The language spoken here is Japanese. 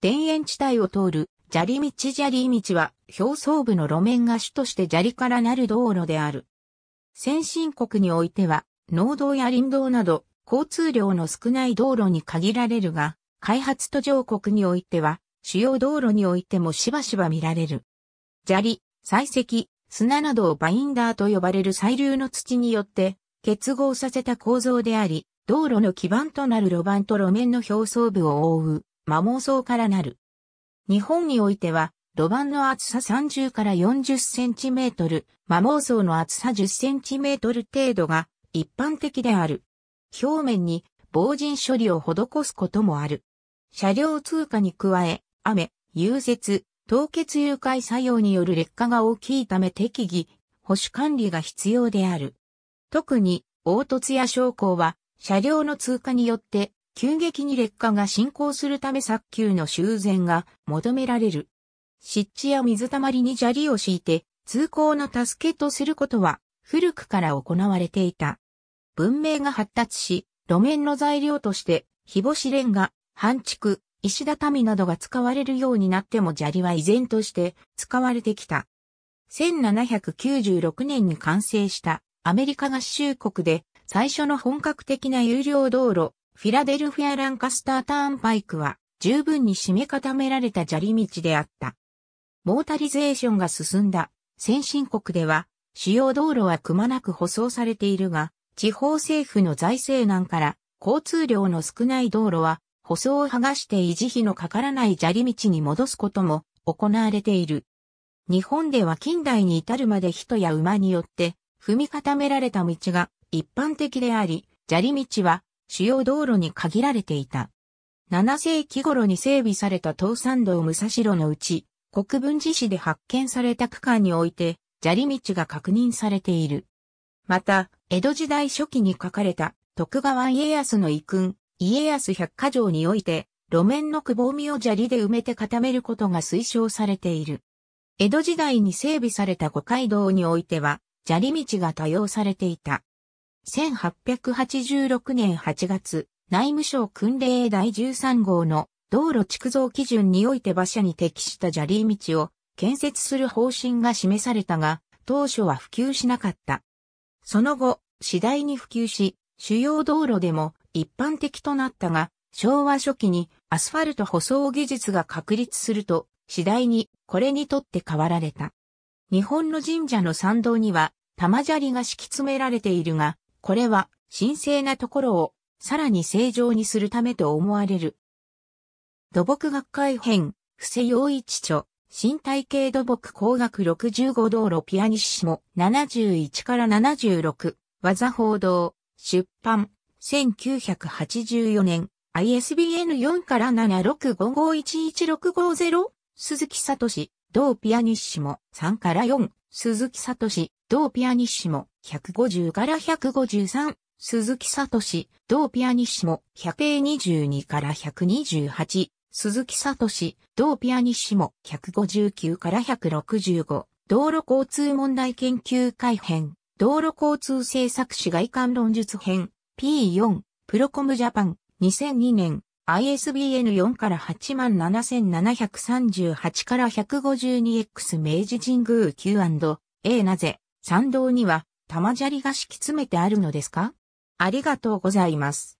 田園地帯を通る砂利道砂利道は表層部の路面が主として砂利からなる道路である。先進国においては農道や林道など交通量の少ない道路に限られるが、開発途上国においては主要道路においてもしばしば見られる。砂利、採石、砂などをバインダーと呼ばれる細流の土によって結合させた構造であり、道路の基盤となる路盤と路面の表層部を覆う摩耗層からなる。日本においては、土盤の厚さ30から40センチメートル、摩耗層の厚さ10センチメートル程度が一般的である。表面に防塵処理を施すこともある。車両通過に加え、雨、融雪、凍結融解作用による劣化が大きいため適宜、保守管理が必要である。特に、凹凸や昇降は、車両の通過によって急激に劣化が進行するため早急の修繕が求められる。湿地や水たまりに砂利を敷いて通行の助けとすることは古くから行われていた。文明が発達し、路面の材料として日干しレンガ、半畜、石畳などが使われるようになっても砂利は依然として使われてきた。1796年に完成したアメリカ合衆国で最初の本格的な有料道路フィラデルフィア・ランカスター・ターンパイクは十分に締め固められた砂利道であった。モータリゼーションが進んだ先進国では主要道路はくまなく舗装されているが、地方政府の財政難から交通量の少ない道路は舗装を剥がして維持費のかからない砂利道に戻すことも行われている。日本では近代に至るまで人や馬によって踏み固められた道が一般的であり、砂利道は主要道路に限られていた。7世紀頃に整備された東山道武蔵路のうち、国分寺市で発見された区間において、砂利道が確認されている。また、江戸時代初期に書かれた徳川家康の遺訓、家康百科城において、路面のくぼみを砂利で埋めて固めることが推奨されている。江戸時代に整備された五街道においては、砂利道が多用されていた。1886年8月、内務省訓令第13号の道路築造基準において馬車に適した砂利道を建設する方針が示されたが、当初は普及しなかった。その後、次第に普及し、主要道路でも一般的となったが、昭和初期にアスファルト舗装技術が確立すると、次第にこれにとって変わられた。日本の神社の参道には玉砂利が敷き詰められているが、これは神聖なところをさらに正常にするためと思われる。土木学会編、伏瀬洋一著、身体系土木工学65道路ピアニッシモ71から76、技報道、出版、1984年、ISBN4 から765511650、鈴木聡、同ピアニッシモ3から4、鈴木聡、同ピアニッシモ150から153、鈴木聡、同ピアニッシモ、122から128、鈴木聡、同ピアニッシモ、159から165、道路交通問題研究改編、道路交通政策史外観論述編、P4、プロコムジャパン、2002年、ISBN4 から87738から 152X 明治神宮 Q&A なぜ、参道には、玉砂利が敷き詰めてあるのですかありがとうございます。